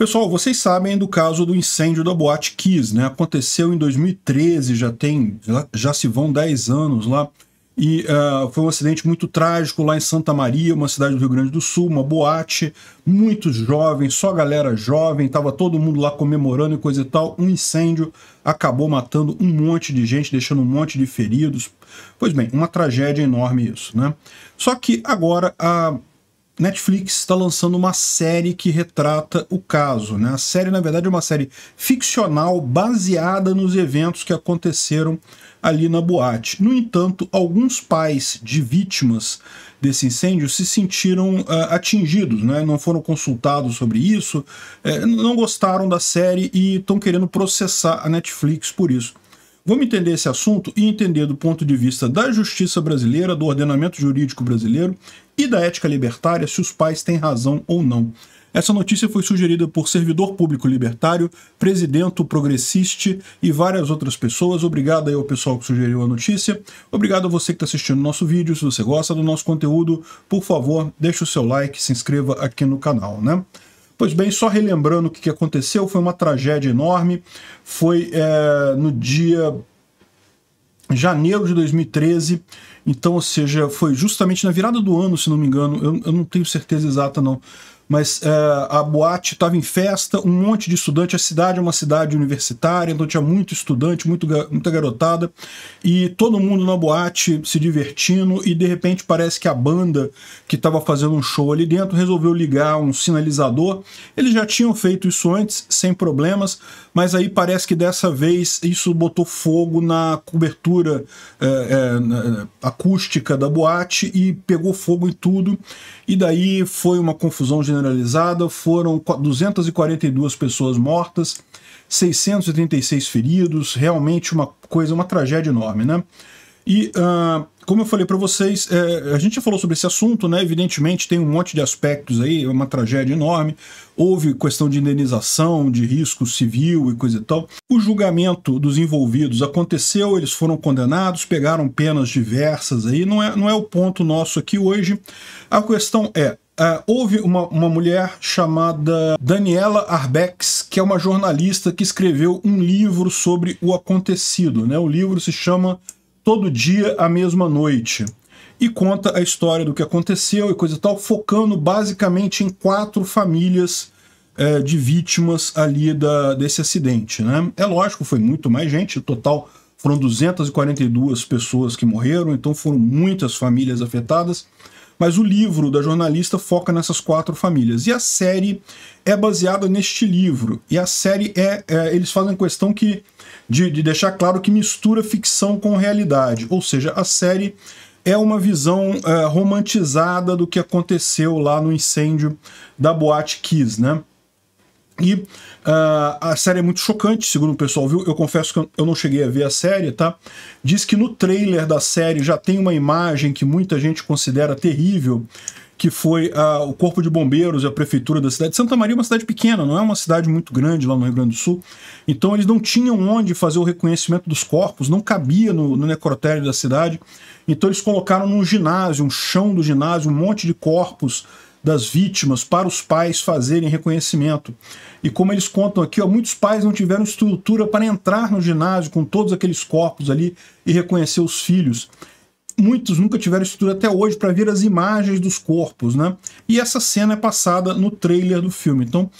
Pessoal, vocês sabem do caso do incêndio da Boate Kiss, né? Aconteceu em 2013, já tem, já se vão 10 anos lá. E uh, foi um acidente muito trágico lá em Santa Maria, uma cidade do Rio Grande do Sul, uma boate, muitos jovens, só galera jovem, tava todo mundo lá comemorando e coisa e tal. Um incêndio acabou matando um monte de gente, deixando um monte de feridos. Pois bem, uma tragédia enorme isso, né? Só que agora a Netflix está lançando uma série que retrata o caso. Né? A série, na verdade, é uma série ficcional baseada nos eventos que aconteceram ali na boate. No entanto, alguns pais de vítimas desse incêndio se sentiram uh, atingidos, né? não foram consultados sobre isso, eh, não gostaram da série e estão querendo processar a Netflix por isso. Vamos entender esse assunto e entender do ponto de vista da justiça brasileira, do ordenamento jurídico brasileiro e da ética libertária se os pais têm razão ou não. Essa notícia foi sugerida por servidor público libertário, presidente progressiste e várias outras pessoas. Obrigado aí ao pessoal que sugeriu a notícia. Obrigado a você que está assistindo nosso vídeo. Se você gosta do nosso conteúdo, por favor, deixe o seu like, se inscreva aqui no canal, né? Pois bem, só relembrando o que aconteceu, foi uma tragédia enorme. Foi é, no dia janeiro de 2013. Então, ou seja, foi justamente na virada do ano, se não me engano, eu, eu não tenho certeza exata, não mas é, a boate estava em festa, um monte de estudante. A cidade é uma cidade universitária, então tinha muito estudante, muito, muita garotada, e todo mundo na boate se divertindo. E de repente parece que a banda que estava fazendo um show ali dentro resolveu ligar um sinalizador. Eles já tinham feito isso antes, sem problemas, mas aí parece que dessa vez isso botou fogo na cobertura é, é, na acústica da boate e pegou fogo em tudo. E daí foi uma confusão generalizada generalizada, foram 242 pessoas mortas, 636 feridos, realmente uma coisa, uma tragédia enorme, né? E, uh, como eu falei para vocês, é, a gente já falou sobre esse assunto, né? Evidentemente tem um monte de aspectos aí, é uma tragédia enorme. Houve questão de indenização, de risco civil e coisa e tal. O julgamento dos envolvidos aconteceu, eles foram condenados, pegaram penas diversas aí. Não é, não é o ponto nosso aqui hoje. A questão é, Uh, houve uma, uma mulher chamada Daniela Arbex, que é uma jornalista que escreveu um livro sobre o acontecido. Né? O livro se chama Todo Dia, a Mesma Noite. E conta a história do que aconteceu e coisa e tal, focando basicamente em quatro famílias é, de vítimas ali da, desse acidente. Né? É lógico, foi muito mais gente, o total foram 242 pessoas que morreram, então foram muitas famílias afetadas. Mas o livro da jornalista foca nessas quatro famílias. E a série é baseada neste livro. E a série é. é eles fazem questão que, de, de deixar claro que mistura ficção com realidade. Ou seja, a série é uma visão é, romantizada do que aconteceu lá no incêndio da Boate Kiss, né? E uh, a série é muito chocante, segundo o pessoal viu. Eu confesso que eu não cheguei a ver a série, tá? Diz que no trailer da série já tem uma imagem que muita gente considera terrível, que foi uh, o Corpo de Bombeiros e a Prefeitura da cidade. Santa Maria é uma cidade pequena, não é uma cidade muito grande lá no Rio Grande do Sul. Então eles não tinham onde fazer o reconhecimento dos corpos, não cabia no, no necrotério da cidade. Então eles colocaram num ginásio, um chão do ginásio, um monte de corpos das vítimas para os pais fazerem reconhecimento. E como eles contam aqui, ó, muitos pais não tiveram estrutura para entrar no ginásio com todos aqueles corpos ali e reconhecer os filhos. Muitos nunca tiveram estrutura até hoje para ver as imagens dos corpos, né? E essa cena é passada no trailer do filme. Então,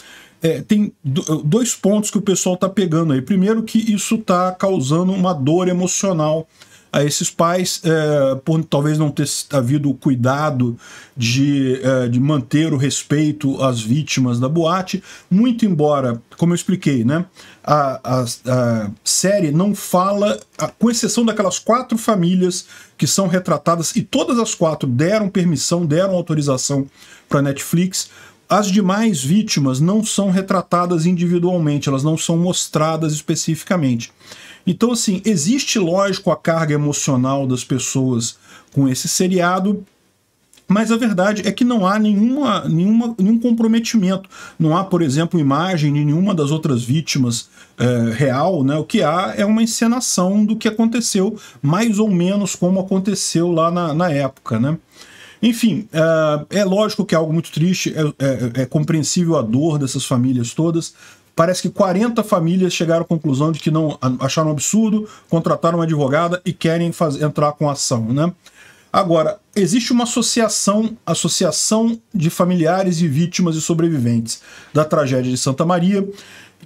é, tem eh, dois pontos que o pessoal está pegando aí. Primeiro, que isso está causando uma dor emocional a esses pais é, por talvez não ter havido o cuidado de, é, de manter o respeito às vítimas da boate, muito embora, como eu expliquei, né, a, a, a série não fala, a, com exceção daquelas quatro famílias que são retratadas, e todas as quatro deram permissão, deram autorização para Netflix, as demais vítimas não são retratadas individualmente, elas não são mostradas especificamente. Então, assim, existe, lógico, a carga emocional das pessoas com esse seriado, mas a verdade é que não há nenhuma, nenhuma, nenhum comprometimento. Não há, por exemplo, imagem de nenhuma das outras vítimas é, real. Né? O que há é uma encenação do que aconteceu, mais ou menos como aconteceu lá na, na época. Né? Enfim, uh, é lógico que é algo muito triste, é, é, é compreensível a dor dessas famílias todas, Parece que 40 famílias chegaram à conclusão de que não acharam absurdo, contrataram uma advogada e querem entrar com ação, né? Agora, existe uma associação, Associação de Familiares e Vítimas e Sobreviventes da Tragédia de Santa Maria,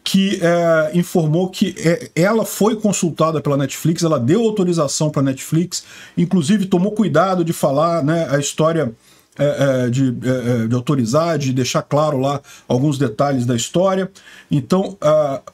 que é, informou que é, ela foi consultada pela Netflix, ela deu autorização para a Netflix, inclusive tomou cuidado de falar né, a história é, é de, é, é, de, autorizar, de deixar claro lá alguns detalhes da história. Então,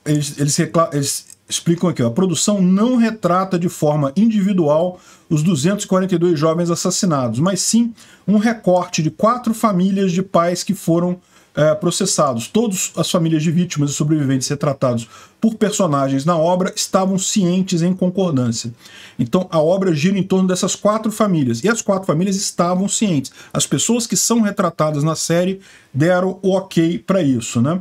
eles, eles, eles explicam aqui: ó, a produção não retrata de forma individual os 242 jovens assassinados, mas sim um recorte de quatro famílias de pais que foram é, processados, todas as famílias de vítimas e sobreviventes retratados por personagens na obra estavam cientes em concordância. Então a obra gira em torno dessas quatro famílias. E as quatro famílias estavam cientes. As pessoas que são retratadas na série deram o ok para isso, né?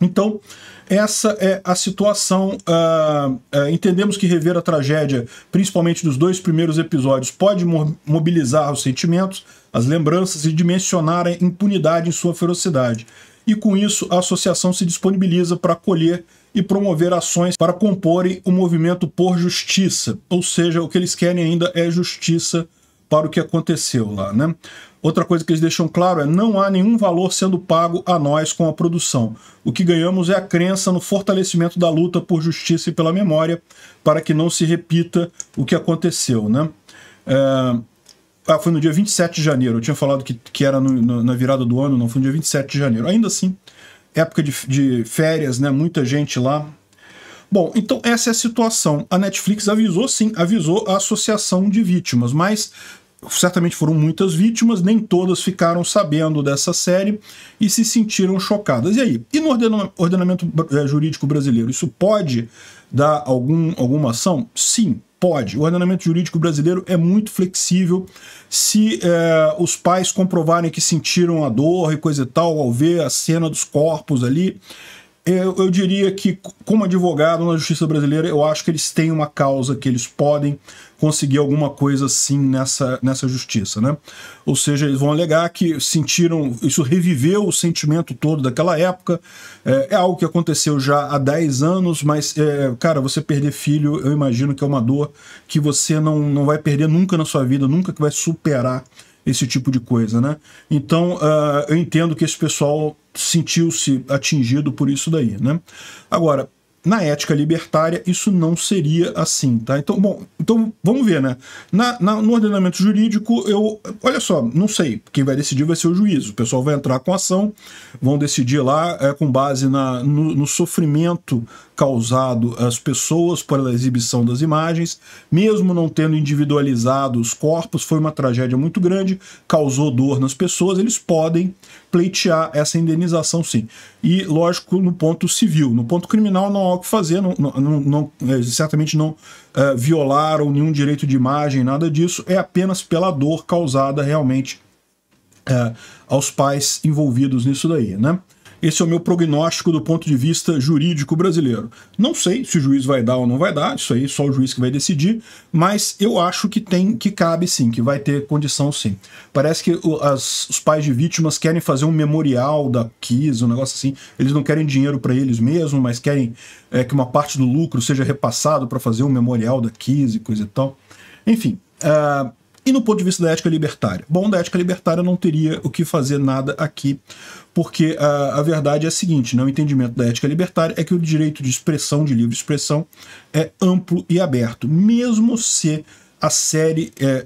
Então, essa é a situação. Uh, uh, entendemos que rever a tragédia, principalmente dos dois primeiros episódios, pode mo mobilizar os sentimentos, as lembranças e dimensionar a impunidade em sua ferocidade. E com isso, a associação se disponibiliza para acolher e promover ações para comporem o movimento por justiça. Ou seja, o que eles querem ainda é justiça para o que aconteceu lá, né? Outra coisa que eles deixam claro é não há nenhum valor sendo pago a nós com a produção. O que ganhamos é a crença no fortalecimento da luta por justiça e pela memória para que não se repita o que aconteceu, né? É... Ah, foi no dia 27 de janeiro. Eu tinha falado que, que era no, no, na virada do ano, não. Foi no dia 27 de janeiro. Ainda assim, época de, de férias, né? Muita gente lá, Bom, então essa é a situação. A Netflix avisou, sim, avisou a associação de vítimas, mas certamente foram muitas vítimas, nem todas ficaram sabendo dessa série e se sentiram chocadas. E aí? E no ordenamento eh, jurídico brasileiro, isso pode dar algum, alguma ação? Sim, Pode. O ordenamento jurídico brasileiro é muito flexível. Se é, os pais comprovarem que sentiram a dor e coisa e tal ao ver a cena dos corpos ali, é, eu, eu, diria que, como advogado na justiça brasileira, eu acho que eles têm uma causa que eles podem conseguir alguma coisa sim nessa, nessa justiça, né? Ou seja, eles vão alegar que sentiram, isso reviveu o sentimento todo daquela época, é, é algo que aconteceu já há 10 anos, mas, é, cara, você perder filho, eu imagino que é uma dor que você não, não vai perder nunca na sua vida, nunca que vai superar esse tipo de coisa, né? Então, uh, eu entendo que esse pessoal sentiu-se atingido por isso daí, né? Agora, na ética libertária, isso não seria assim, tá? Então, bom, então vamos ver, né? Na, na, no ordenamento jurídico, eu. Olha só, não sei. Quem vai decidir vai ser o juízo. O pessoal vai entrar com ação, vão decidir lá é, com base na, no, no sofrimento causado às pessoas pela exibição das imagens, mesmo não tendo individualizado os corpos, foi uma tragédia muito grande, causou dor nas pessoas, eles podem pleitear essa indenização sim. E, lógico, no ponto civil. No ponto criminal não há o que fazer, não, não, não é, certamente não uh, violaram nenhum direito de imagem, nada disso, é apenas pela dor causada realmente uh, aos pais envolvidos nisso daí, né? Esse é o meu prognóstico do ponto de vista jurídico brasileiro. Não sei se o juiz vai dar ou não vai dar, isso aí é só o juiz que vai decidir, mas eu acho que tem, que cabe sim, que vai ter condição sim. Parece que as, os pais de vítimas querem fazer um memorial da Kiss, um negócio assim. Eles não querem dinheiro para eles mesmos, mas querem é, que uma parte do lucro seja repassado para fazer um memorial da Kiss e coisa e tal. Enfim. Uh, e no ponto de vista da ética libertária? Bom, da ética libertária não teria o que fazer nada aqui, porque a, ah, a verdade é a seguinte: né? o entendimento da ética libertária é que o direito de expressão, de livre expressão, é amplo e aberto, mesmo se a série é,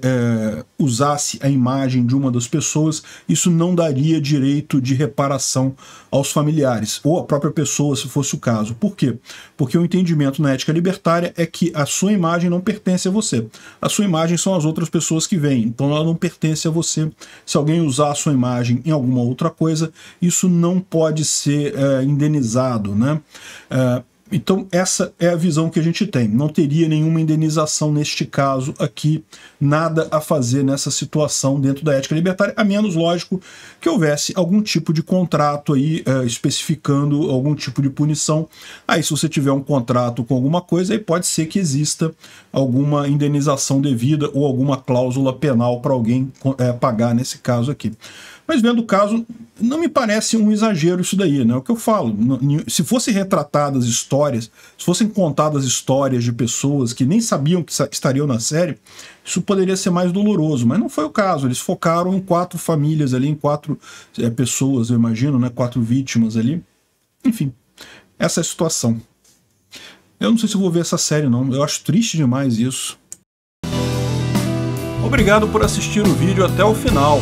é, usasse a imagem de uma das pessoas, isso não daria direito de reparação aos familiares, ou à própria pessoa, se fosse o caso. Por quê? Porque o entendimento na ética libertária é que a sua imagem não pertence a você. A sua imagem são as outras pessoas que vêm, então ela não pertence a você. Se alguém usar a sua imagem em alguma outra coisa, isso não pode ser é, indenizado. Né? É, então, essa é a visão que a gente tem. Não teria nenhuma indenização neste caso aqui, nada a fazer nessa situação dentro da ética libertária, a menos, lógico, que houvesse algum tipo de contrato aí eh, especificando algum tipo de punição. Aí, se você tiver um contrato com alguma coisa, aí pode ser que exista alguma indenização devida ou alguma cláusula penal para alguém eh, pagar nesse caso aqui. Mas vendo o caso, não me parece um exagero isso daí, né? É o que eu falo. Se fossem retratadas histórias, se fossem contadas histórias de pessoas que nem sabiam que estariam na série, isso poderia ser mais doloroso, mas não foi o caso. Eles focaram em quatro famílias ali, em quatro é, pessoas, eu imagino, né? Quatro vítimas ali. Enfim, essa é a situação. Eu não sei se vou ver essa série, não. Eu acho triste demais isso. Obrigado por assistir o vídeo até o final.